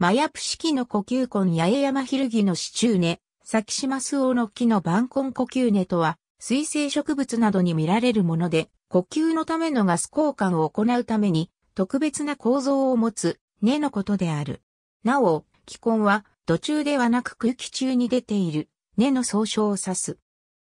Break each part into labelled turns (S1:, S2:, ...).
S1: マヤプ式の呼吸根八重山ヒルギの支柱根、サキシマスオの木の晩根呼吸根とは、水生植物などに見られるもので、呼吸のためのガス交換を行うために、特別な構造を持つ根のことである。なお、気根は、途中ではなく空気中に出ている根の総称を指す。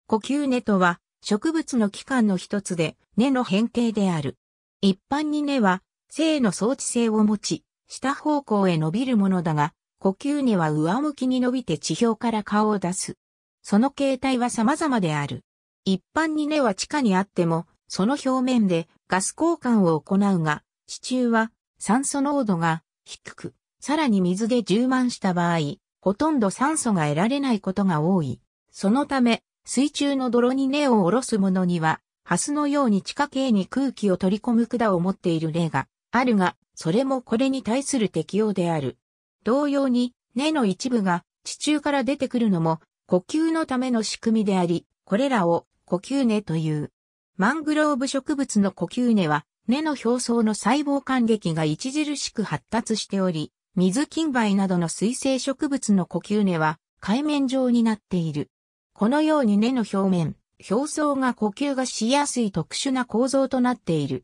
S1: 呼吸根とは、植物の器官の一つで、根の変形である。一般に根は、性の装置性を持ち、下方向へ伸びるものだが、呼吸には上向きに伸びて地表から顔を出す。その形態は様々である。一般に根は地下にあっても、その表面でガス交換を行うが、地中は酸素濃度が低く、さらに水で充満した場合、ほとんど酸素が得られないことが多い。そのため、水中の泥に根を下ろすものには、ハスのように地下茎に空気を取り込む管を持っている例があるが、それもこれに対する適用である。同様に、根の一部が地中から出てくるのも呼吸のための仕組みであり、これらを呼吸根という。マングローブ植物の呼吸根は、根の表層の細胞間隙が著しく発達しており、水金梅などの水生植物の呼吸根は海面状になっている。このように根の表面、表層が呼吸がしやすい特殊な構造となっている。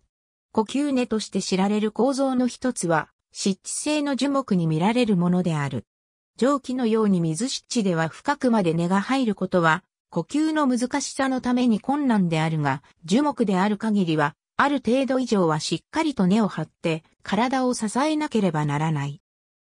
S1: 呼吸根として知られる構造の一つは、湿地性の樹木に見られるものである。蒸気のように水湿地では深くまで根が入ることは、呼吸の難しさのために困難であるが、樹木である限りは、ある程度以上はしっかりと根を張って、体を支えなければならない。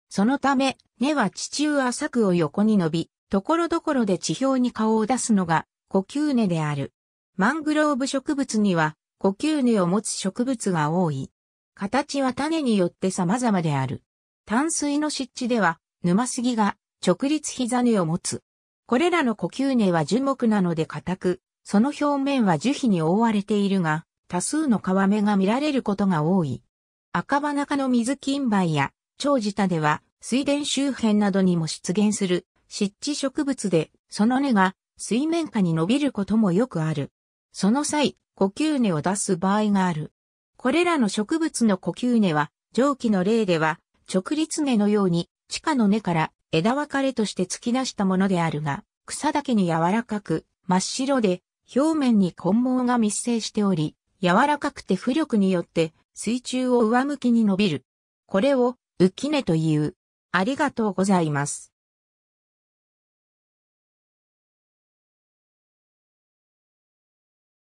S1: そのため、根は地中浅くを横に伸び、ところどころで地表に顔を出すのが、呼吸根である。マングローブ植物には、呼吸根を持つ植物が多い。形は種によって様々である。淡水の湿地では、沼杉が直立膝根を持つ。これらの呼吸根は樹木なので硬く、その表面は樹皮に覆われているが、多数の皮目が見られることが多い。赤羽中の水金梅や長寿田では水田周辺などにも出現する湿地植物で、その根が水面下に伸びることもよくある。その際、呼吸根を出す場合がある。これらの植物の呼吸根は、上記の例では、直立根のように、地下の根から枝分かれとして突き出したものであるが、草だけに柔らかく、真っ白で、表面に根毛が密生しており、柔らかくて浮力によって水中を上向きに伸びる。これを浮き根という。ありがとうございます。